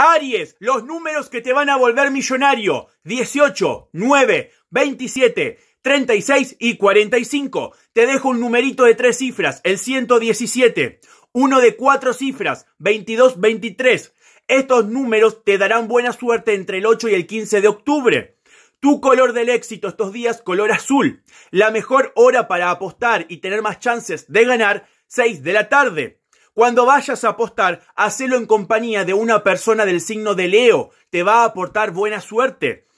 Aries, los números que te van a volver millonario. 18, 9, 27, 36 y 45. Te dejo un numerito de tres cifras, el 117. Uno de cuatro cifras, 22, 23. Estos números te darán buena suerte entre el 8 y el 15 de octubre. Tu color del éxito estos días, color azul. La mejor hora para apostar y tener más chances de ganar, 6 de la tarde. Cuando vayas a apostar, hacelo en compañía de una persona del signo de Leo. Te va a aportar buena suerte.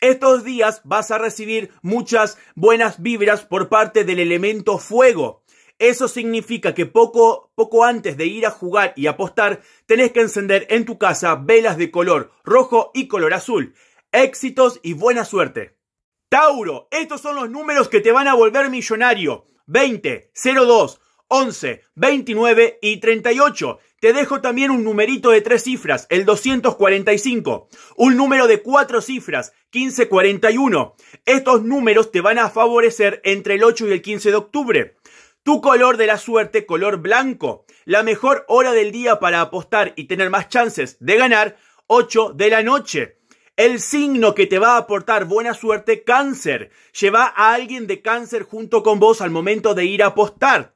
Estos días vas a recibir muchas buenas vibras por parte del elemento fuego. Eso significa que poco, poco antes de ir a jugar y apostar, tenés que encender en tu casa velas de color rojo y color azul. Éxitos y buena suerte. Tauro, estos son los números que te van a volver millonario. 20, 02, 11, 29 y 38. Te dejo también un numerito de tres cifras, el 245, un número de cuatro cifras, 1541. Estos números te van a favorecer entre el 8 y el 15 de octubre. Tu color de la suerte, color blanco. La mejor hora del día para apostar y tener más chances de ganar, 8 de la noche. El signo que te va a aportar buena suerte, cáncer. Lleva a alguien de cáncer junto con vos al momento de ir a apostar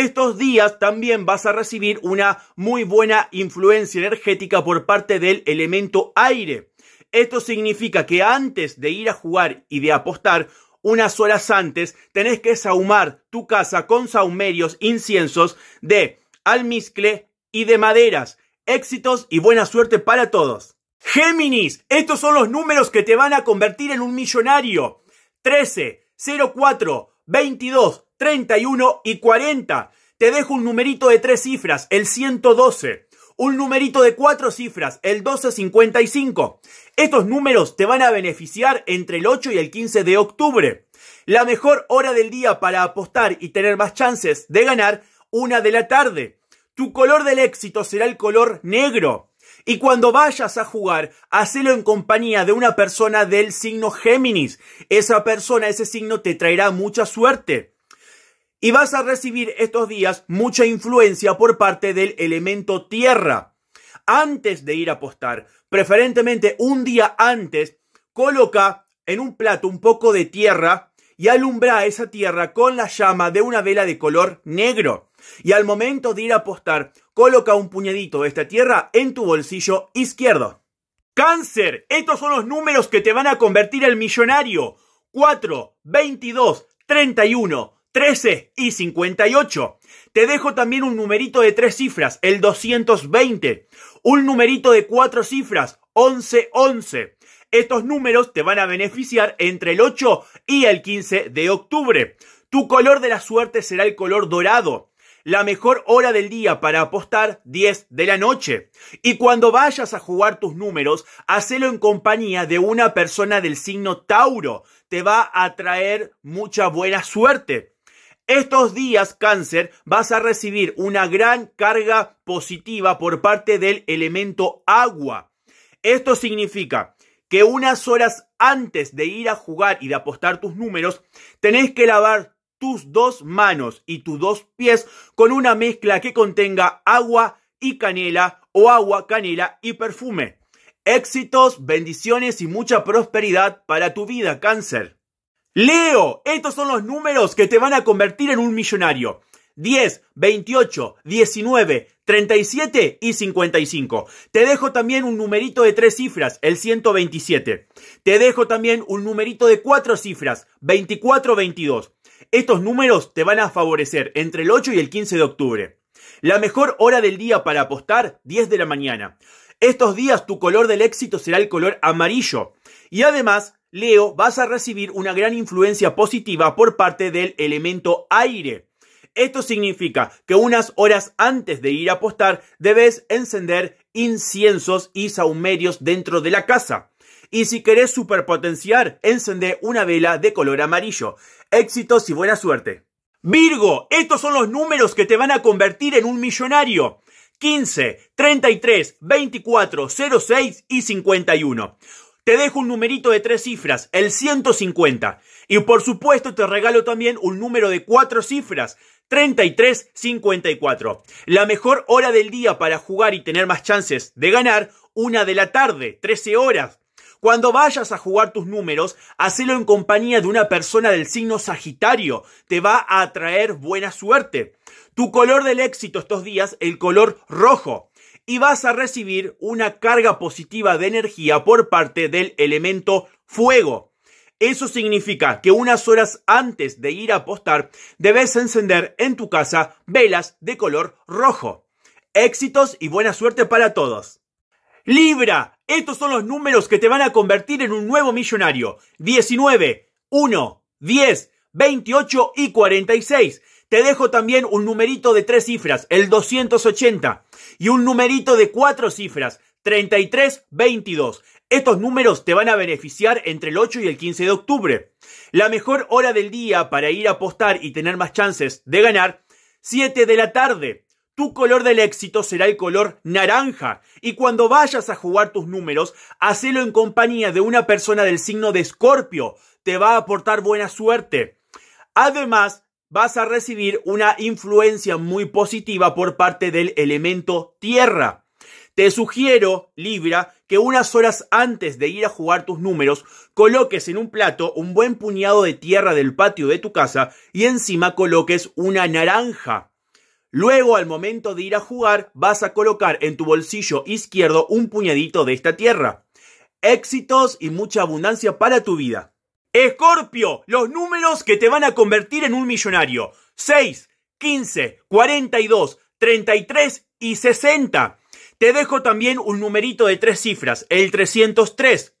estos días también vas a recibir una muy buena influencia energética por parte del elemento aire. Esto significa que antes de ir a jugar y de apostar, unas horas antes tenés que saumar tu casa con saumerios, inciensos de almizcle y de maderas. Éxitos y buena suerte para todos. Géminis, estos son los números que te van a convertir en un millonario. 13, 04, 22, 31 y 40. Te dejo un numerito de tres cifras, el 112. Un numerito de cuatro cifras, el 1255. Estos números te van a beneficiar entre el 8 y el 15 de octubre. La mejor hora del día para apostar y tener más chances de ganar, una de la tarde. Tu color del éxito será el color negro. Y cuando vayas a jugar, hacelo en compañía de una persona del signo Géminis. Esa persona, ese signo te traerá mucha suerte. Y vas a recibir estos días mucha influencia por parte del elemento tierra. Antes de ir a apostar, preferentemente un día antes, coloca en un plato un poco de tierra y alumbra esa tierra con la llama de una vela de color negro. Y al momento de ir a apostar, Coloca un puñadito de esta tierra en tu bolsillo izquierdo. Cáncer, estos son los números que te van a convertir en millonario. 4, 22, 31, 13 y 58. Te dejo también un numerito de tres cifras, el 220. Un numerito de cuatro cifras, 1111. Estos números te van a beneficiar entre el 8 y el 15 de octubre. Tu color de la suerte será el color dorado la mejor hora del día para apostar 10 de la noche. Y cuando vayas a jugar tus números, hacelo en compañía de una persona del signo Tauro. Te va a traer mucha buena suerte. Estos días, cáncer, vas a recibir una gran carga positiva por parte del elemento agua. Esto significa que unas horas antes de ir a jugar y de apostar tus números, tenés que lavar tus dos manos y tus dos pies con una mezcla que contenga agua y canela o agua, canela y perfume. Éxitos, bendiciones y mucha prosperidad para tu vida, cáncer. Leo, estos son los números que te van a convertir en un millonario. 10, 28, 19, 37 y 55. Te dejo también un numerito de tres cifras, el 127. Te dejo también un numerito de cuatro cifras, 24, estos números te van a favorecer entre el 8 y el 15 de octubre. La mejor hora del día para apostar, 10 de la mañana. Estos días tu color del éxito será el color amarillo. Y además, Leo, vas a recibir una gran influencia positiva por parte del elemento aire. Esto significa que unas horas antes de ir a apostar debes encender inciensos y saumerios dentro de la casa. Y si querés superpotenciar, encendé una vela de color amarillo. Éxitos y buena suerte. Virgo, estos son los números que te van a convertir en un millonario. 15, 33, 24, 06 y 51. Te dejo un numerito de tres cifras, el 150. Y por supuesto te regalo también un número de cuatro cifras, 33-54. La mejor hora del día para jugar y tener más chances de ganar, una de la tarde, 13 horas. Cuando vayas a jugar tus números, hacelo en compañía de una persona del signo Sagitario. Te va a atraer buena suerte. Tu color del éxito estos días, el color rojo. Y vas a recibir una carga positiva de energía por parte del elemento fuego. Eso significa que unas horas antes de ir a apostar, debes encender en tu casa velas de color rojo. Éxitos y buena suerte para todos. Libra, estos son los números que te van a convertir en un nuevo millonario. 19, 1, 10, 28 y 46. Te dejo también un numerito de tres cifras, el 280, y un numerito de cuatro cifras, 33, 22. Estos números te van a beneficiar entre el 8 y el 15 de octubre. La mejor hora del día para ir a apostar y tener más chances de ganar, 7 de la tarde. Tu color del éxito será el color naranja. Y cuando vayas a jugar tus números, hacelo en compañía de una persona del signo de Escorpio. Te va a aportar buena suerte. Además, vas a recibir una influencia muy positiva por parte del elemento tierra. Te sugiero, Libra, que unas horas antes de ir a jugar tus números, coloques en un plato un buen puñado de tierra del patio de tu casa y encima coloques una naranja. Luego, al momento de ir a jugar, vas a colocar en tu bolsillo izquierdo un puñadito de esta tierra. Éxitos y mucha abundancia para tu vida. Escorpio, los números que te van a convertir en un millonario. 6, 15, 42, 33 y 60. Te dejo también un numerito de tres cifras, el 303.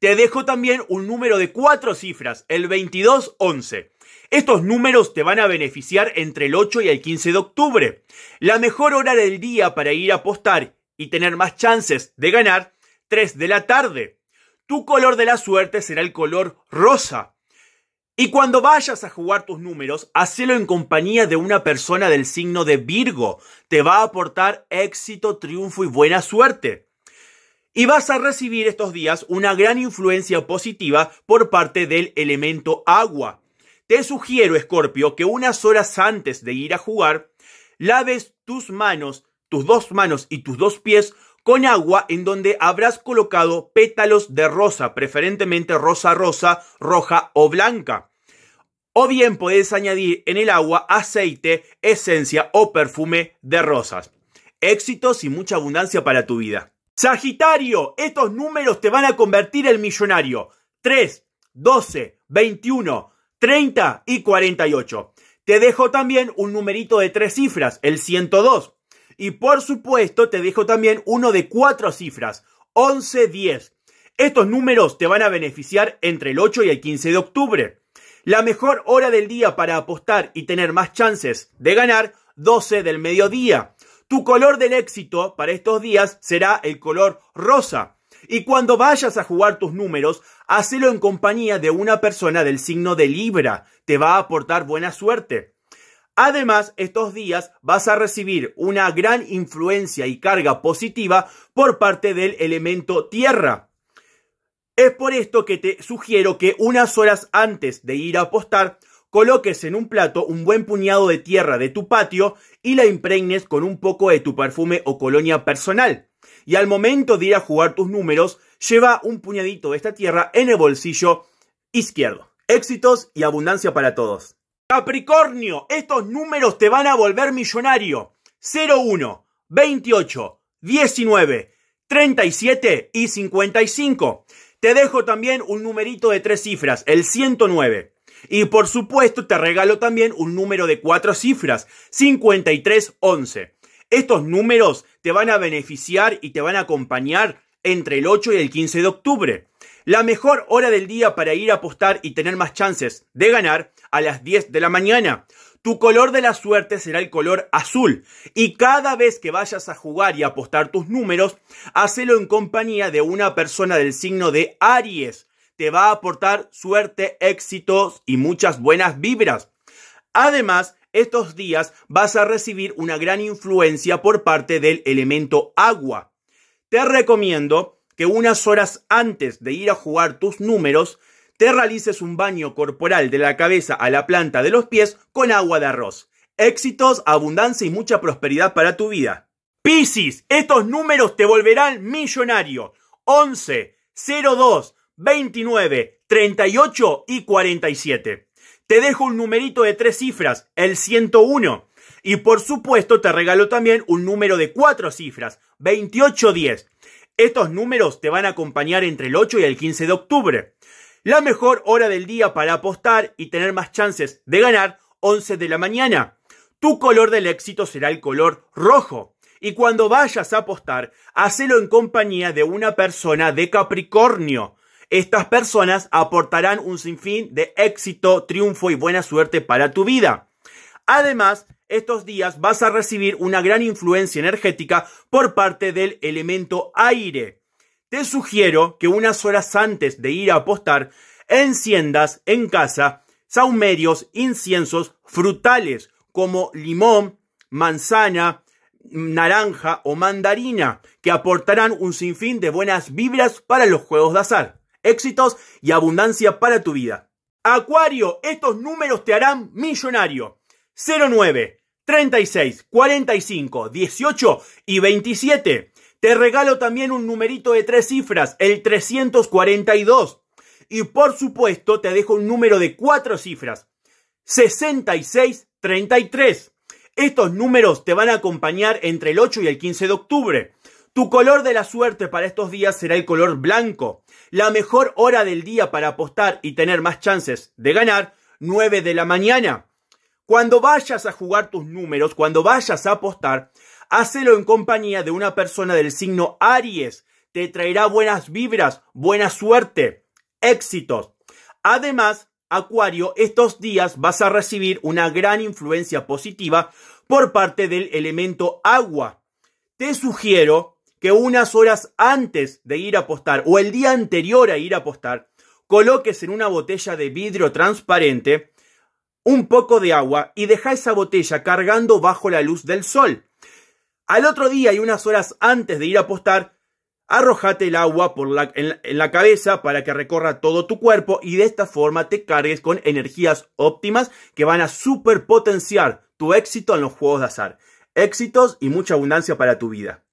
Te dejo también un número de cuatro cifras, el 2211. Estos números te van a beneficiar entre el 8 y el 15 de octubre. La mejor hora del día para ir a apostar y tener más chances de ganar, 3 de la tarde. Tu color de la suerte será el color rosa. Y cuando vayas a jugar tus números, hacelo en compañía de una persona del signo de Virgo. Te va a aportar éxito, triunfo y buena suerte. Y vas a recibir estos días una gran influencia positiva por parte del elemento agua. Te sugiero, Escorpio, que unas horas antes de ir a jugar, laves tus manos, tus dos manos y tus dos pies con agua en donde habrás colocado pétalos de rosa, preferentemente rosa rosa, roja o blanca. O bien puedes añadir en el agua aceite, esencia o perfume de rosas. Éxitos y mucha abundancia para tu vida. Sagitario, estos números te van a convertir en millonario. 3, 12, 21, 30 y 48. Te dejo también un numerito de tres cifras, el 102. Y por supuesto, te dejo también uno de cuatro cifras, 11 10 Estos números te van a beneficiar entre el 8 y el 15 de octubre. La mejor hora del día para apostar y tener más chances de ganar, 12 del mediodía. Tu color del éxito para estos días será el color rosa. Y cuando vayas a jugar tus números, hacelo en compañía de una persona del signo de Libra. Te va a aportar buena suerte. Además, estos días vas a recibir una gran influencia y carga positiva por parte del elemento tierra. Es por esto que te sugiero que unas horas antes de ir a apostar, coloques en un plato un buen puñado de tierra de tu patio y la impregnes con un poco de tu perfume o colonia personal y al momento de ir a jugar tus números, lleva un puñadito de esta tierra en el bolsillo izquierdo. Éxitos y abundancia para todos. Capricornio, estos números te van a volver millonario. 01, 28, 19, 37 y 55. Te dejo también un numerito de tres cifras, el 109. Y por supuesto te regalo también un número de cuatro cifras, 5311. Estos números te van a beneficiar y te van a acompañar entre el 8 y el 15 de octubre. La mejor hora del día para ir a apostar y tener más chances de ganar a las 10 de la mañana. Tu color de la suerte será el color azul y cada vez que vayas a jugar y apostar tus números, hacelo en compañía de una persona del signo de Aries. Te va a aportar suerte, éxitos y muchas buenas vibras. Además, estos días vas a recibir una gran influencia por parte del elemento agua. Te recomiendo que unas horas antes de ir a jugar tus números, te realices un baño corporal de la cabeza a la planta de los pies con agua de arroz. Éxitos, abundancia y mucha prosperidad para tu vida. Piscis, estos números te volverán millonario. 11, 02, 29, 38 y 47. Te dejo un numerito de tres cifras, el 101. Y por supuesto te regalo también un número de cuatro cifras, 2810. Estos números te van a acompañar entre el 8 y el 15 de octubre. La mejor hora del día para apostar y tener más chances de ganar, 11 de la mañana. Tu color del éxito será el color rojo. Y cuando vayas a apostar, hacelo en compañía de una persona de Capricornio. Estas personas aportarán un sinfín de éxito, triunfo y buena suerte para tu vida. Además, estos días vas a recibir una gran influencia energética por parte del elemento aire. Te sugiero que unas horas antes de ir a apostar, enciendas en casa saumerios, inciensos, frutales como limón, manzana, naranja o mandarina, que aportarán un sinfín de buenas vibras para los juegos de azar éxitos y abundancia para tu vida. Acuario, estos números te harán millonario. 09, 36, 45, 18 y 27. Te regalo también un numerito de tres cifras, el 342. Y por supuesto, te dejo un número de cuatro cifras, 66, 33. Estos números te van a acompañar entre el 8 y el 15 de octubre. Tu color de la suerte para estos días será el color blanco. La mejor hora del día para apostar y tener más chances de ganar, 9 de la mañana. Cuando vayas a jugar tus números, cuando vayas a apostar, hacelo en compañía de una persona del signo Aries. Te traerá buenas vibras, buena suerte, éxitos. Además, Acuario, estos días vas a recibir una gran influencia positiva por parte del elemento agua. Te sugiero unas horas antes de ir a apostar o el día anterior a ir a apostar, coloques en una botella de vidrio transparente un poco de agua y deja esa botella cargando bajo la luz del sol. Al otro día y unas horas antes de ir a apostar, arrojate el agua por la, en, en la cabeza para que recorra todo tu cuerpo y de esta forma te cargues con energías óptimas que van a superpotenciar tu éxito en los juegos de azar. Éxitos y mucha abundancia para tu vida.